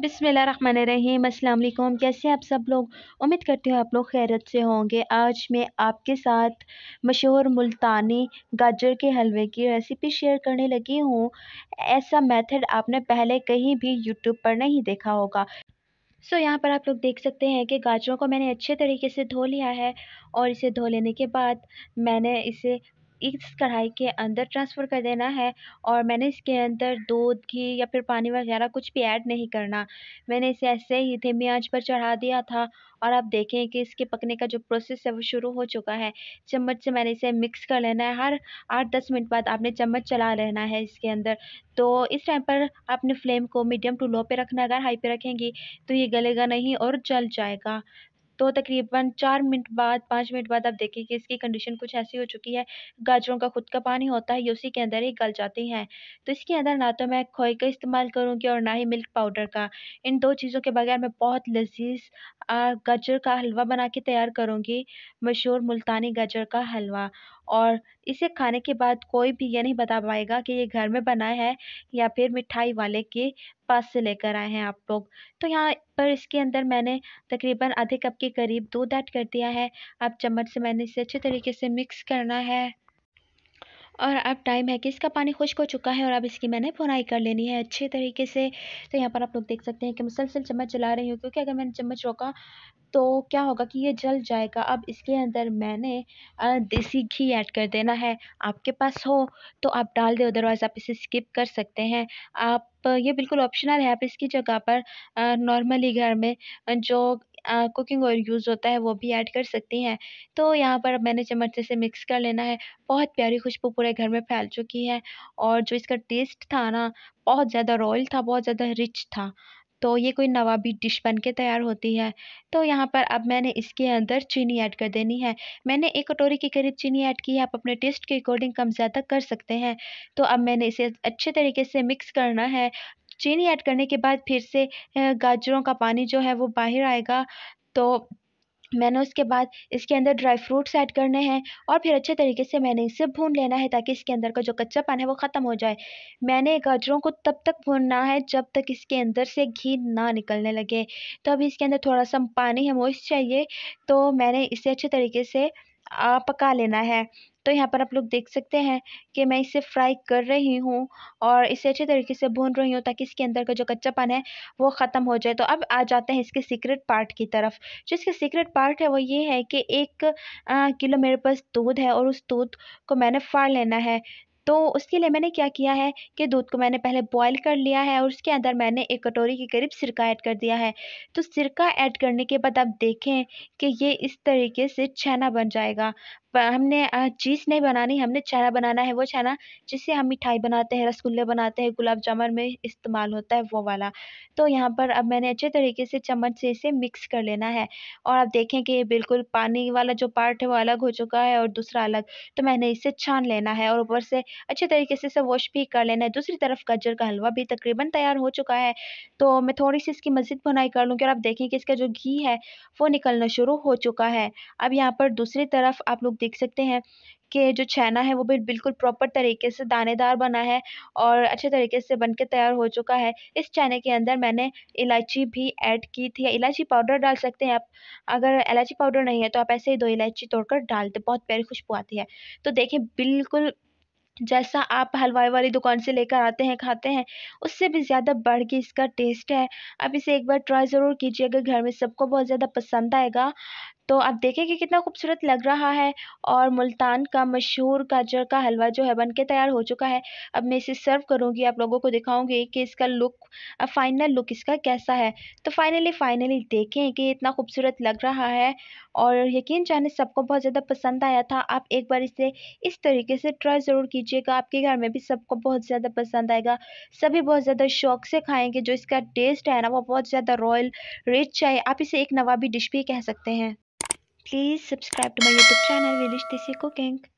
बिसमीम अल्लाम कैसे आप सब लोग उम्मीद करती हूँ आप लोग खैरत से होंगे आज मैं आपके साथ मशहूर मुल्तानी गाजर के हलवे की रेसिपी शेयर करने लगी हूँ ऐसा मेथड आपने पहले कहीं भी यूट्यूब पर नहीं देखा होगा सो so, यहाँ पर आप लोग देख सकते हैं कि गाजरों को मैंने अच्छे तरीके से धो लिया है और इसे धो लेने के बाद मैंने इसे इस कढ़ाई के अंदर ट्रांसफ़र कर देना है और मैंने इसके अंदर दूध घी या फिर पानी वगैरह कुछ भी ऐड नहीं करना मैंने इसे ऐसे ही धीमी आंच पर चढ़ा दिया था और आप देखें कि इसके पकने का जो प्रोसेस है वो शुरू हो चुका है चम्मच से मैंने इसे मिक्स कर लेना है हर आठ दस मिनट बाद आपने चम्मच चला लेना है इसके अंदर तो इस टाइम पर आपने फ्लेम को मीडियम टू लो पे रखना अगर हाई पे रखेंगी तो ये गलेगा नहीं और जल जाएगा तो तकरीबन चार मिनट बाद पाँच मिनट बाद आप देखें कि इसकी कंडीशन कुछ ऐसी हो चुकी है गाजरों का खुद का पानी होता है ये उसी के अंदर ही गल जाती हैं तो इसके अंदर ना तो मैं खोए का इस्तेमाल करूँगी और ना ही मिल्क पाउडर का इन दो चीज़ों के बगैर मैं बहुत लजीज गाजर का हलवा बना के तैयार करूँगी मशहूर मुल्तानी गाजर का हलवा और इसे खाने के बाद कोई भी ये नहीं बता पाएगा कि ये घर में बना है या फिर मिठाई वाले के पास से लेकर आए हैं आप लोग तो यहाँ पर इसके अंदर मैंने तकरीबन आधे कप के करीब दूध ऐड कर दिया है अब चम्मच से मैंने इसे अच्छे तरीके से मिक्स करना है और अब टाइम है कि इसका पानी खुश्क हो चुका है और अब इसकी मैंने भुनाई कर लेनी है अच्छे तरीके से तो यहाँ पर आप लोग देख सकते हैं कि मुसलसल चम्मच चला रही हूँ क्योंकि अगर मैंने चम्मच रोका तो क्या होगा कि ये जल जाएगा अब इसके अंदर मैंने देसी घी ऐड कर देना है आपके पास हो तो आप डाल दें अदरवाइज़ आप इसे स्किप कर सकते हैं आप ये बिल्कुल ऑप्शनल है आप इसकी जगह पर नॉर्मली घर में जो कुकिंग ऑयल यूज़ होता है वो भी ऐड कर सकती हैं तो यहाँ पर अब मैंने चम्मच से मिक्स कर लेना है बहुत प्यारी खुशबू पूरे घर में फैल चुकी है और जो इसका टेस्ट था ना बहुत ज़्यादा रॉयल था बहुत ज़्यादा रिच था तो ये कोई नवाबी डिश बन के तैयार होती है तो यहाँ पर अब मैंने इसके अंदर चीनी ऐड कर देनी है मैंने एक कटोरी के करीब चीनी ऐड की है आप अपने टेस्ट के अकॉर्डिंग कम ज़्यादा कर सकते हैं तो अब मैंने इसे अच्छे तरीके से मिक्स करना है चीनी ऐड करने के बाद फिर से गाजरों का पानी जो है वो बाहर आएगा तो मैंने उसके बाद इसके अंदर ड्राई फ्रूट्स ऐड करने हैं और फिर अच्छे तरीके से मैंने इसे भून लेना है ताकि इसके अंदर का जो कच्चा पान है वो ख़त्म हो जाए मैंने गाजरों को तब तक भूनना है जब तक इसके अंदर से घी ना निकलने लगे तो अभी इसके अंदर थोड़ा सा पानी है इस चाहिए तो मैंने इसे अच्छे तरीके से पका लेना है तो यहाँ पर आप लोग देख सकते हैं कि मैं इसे फ्राई कर रही हूँ और इसे अच्छे तरीके से भून रही हूँ ताकि इसके अंदर का जो कच्चापन है वो ख़त्म हो जाए तो अब आ जाते हैं इसके सीक्रेट पार्ट की तरफ जो इसका सीक्रेट पार्ट है वो ये है कि एक किलो मेरे पास दूध है और उस दूध को मैंने फाड़ लेना है तो उसके लिए मैंने क्या किया है कि दूध को मैंने पहले बॉईल कर लिया है और उसके अंदर मैंने एक कटोरी के करीब सिरका ऐड कर दिया है तो सिरका ऐड करने के बाद आप देखें कि ये इस तरीके से छेना बन जाएगा हमने चीज़ नहीं बनानी हमने छाना बनाना है वो छाना जिससे हम मिठाई बनाते हैं रसगुल्ले बनाते हैं गुलाब जामुन में इस्तेमाल होता है वो वाला तो यहाँ पर अब मैंने अच्छे तरीके से चम्मच से इसे मिक्स कर लेना है और आप देखें कि ये बिल्कुल पानी वाला जो पार्ट है वो अलग हो चुका है और दूसरा अलग तो मैंने इसे छान लेना है और ऊपर से अच्छे तरीके से इसे वॉश भी कर लेना है दूसरी तरफ गाजर का हलवा भी तकरीबन तैयार हो चुका है तो मैं थोड़ी सी इसकी मज़ीद बुनाई कर लूँगी और आप देखें कि इसका जो घी है वो निकलना शुरू हो चुका है अब यहाँ पर दूसरी तरफ आप लोग देख सकते हैं कि जो छैना है वो भी बिल्कुल प्रॉपर तरीके से दानेदार बना है और अच्छे तरीके से बन के तैयार हो चुका है इस छैने के अंदर मैंने इलायची भी ऐड की थी इलायची पाउडर डाल सकते हैं आप अगर इलायची पाउडर नहीं है तो आप ऐसे ही दो इलायची तोड़कर डाल दें बहुत प्यारी खुशबू आती है तो देखिए बिल्कुल जैसा आप हलवाई वाली दुकान से लेकर आते हैं खाते हैं उससे भी ज़्यादा बढ़ के इसका टेस्ट है आप इसे एक बार ट्राई ज़रूर कीजिएगा घर में सबको बहुत ज़्यादा पसंद आएगा तो आप देखेंगे कितना खूबसूरत लग रहा है और मुल्तान का मशहूर गाजर का हलवा जो है बन के तैयार हो चुका है अब मैं इसे सर्व करूँगी आप लोगों को दिखाऊँगी कि इसका लुक फाइनल लुक इसका कैसा है तो फाइनली फाइनली देखें कि इतना खूबसूरत लग रहा है और यकीन जाने सबको बहुत ज़्यादा पसंद आया था आप एक बार इसे इस तरीके से ट्राई ज़रूर कीजिएगा आपके घर में भी सबको बहुत ज़्यादा पसंद आएगा सभी बहुत ज़्यादा शौक से खाएंगे जो इसका टेस्ट है ना वो बहुत ज़्यादा रॉयल रिच है आप इसे एक नवाबी डिश भी कह सकते हैं please subscribe to my YouTube channel विलिश देसी कुकिंग